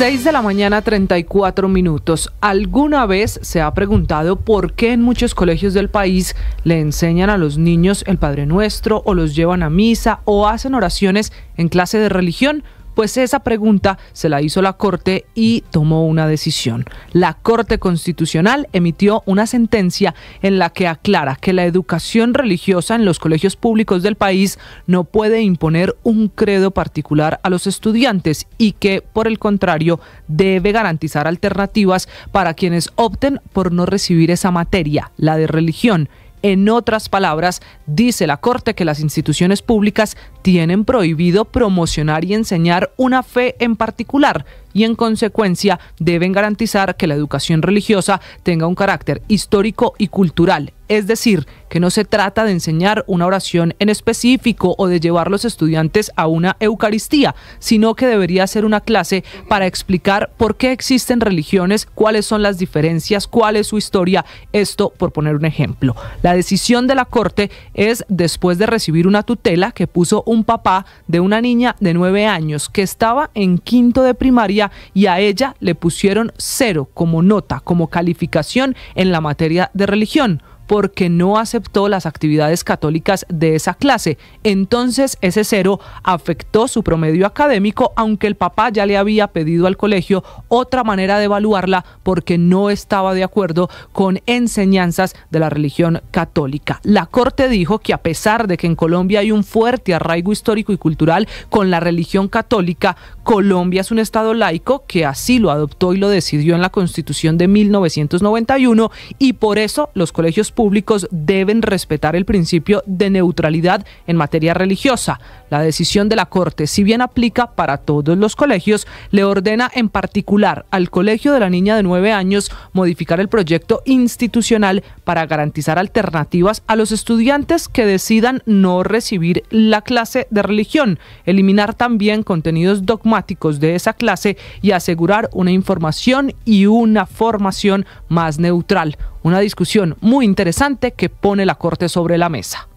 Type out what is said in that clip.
6 de la mañana 34 minutos. ¿Alguna vez se ha preguntado por qué en muchos colegios del país le enseñan a los niños el Padre Nuestro o los llevan a misa o hacen oraciones en clase de religión? Pues esa pregunta se la hizo la Corte y tomó una decisión. La Corte Constitucional emitió una sentencia en la que aclara que la educación religiosa en los colegios públicos del país no puede imponer un credo particular a los estudiantes y que, por el contrario, debe garantizar alternativas para quienes opten por no recibir esa materia, la de religión en otras palabras, dice la Corte que las instituciones públicas tienen prohibido promocionar y enseñar una fe en particular, y en consecuencia deben garantizar que la educación religiosa tenga un carácter histórico y cultural, es decir, que no se trata de enseñar una oración en específico o de llevar los estudiantes a una Eucaristía, sino que debería ser una clase para explicar por qué existen religiones, cuáles son las diferencias, cuál es su historia, esto por poner un ejemplo. La decisión de la Corte es después de recibir una tutela que puso un papá de una niña de nueve años que estaba en quinto de primaria y a ella le pusieron cero como nota, como calificación en la materia de religión porque no aceptó las actividades católicas de esa clase. Entonces ese cero afectó su promedio académico, aunque el papá ya le había pedido al colegio otra manera de evaluarla porque no estaba de acuerdo con enseñanzas de la religión católica. La Corte dijo que a pesar de que en Colombia hay un fuerte arraigo histórico y cultural con la religión católica, Colombia es un Estado laico que así lo adoptó y lo decidió en la Constitución de 1991 y por eso los colegios públicos deben respetar el principio de neutralidad en materia religiosa. La decisión de la Corte, si bien aplica para todos los colegios, le ordena en particular al Colegio de la Niña de 9 años modificar el proyecto institucional para garantizar alternativas a los estudiantes que decidan no recibir la clase de religión, eliminar también contenidos dogmáticos de esa clase y asegurar una información y una formación más neutral. Una discusión muy interesante interesante que pone la Corte sobre la mesa.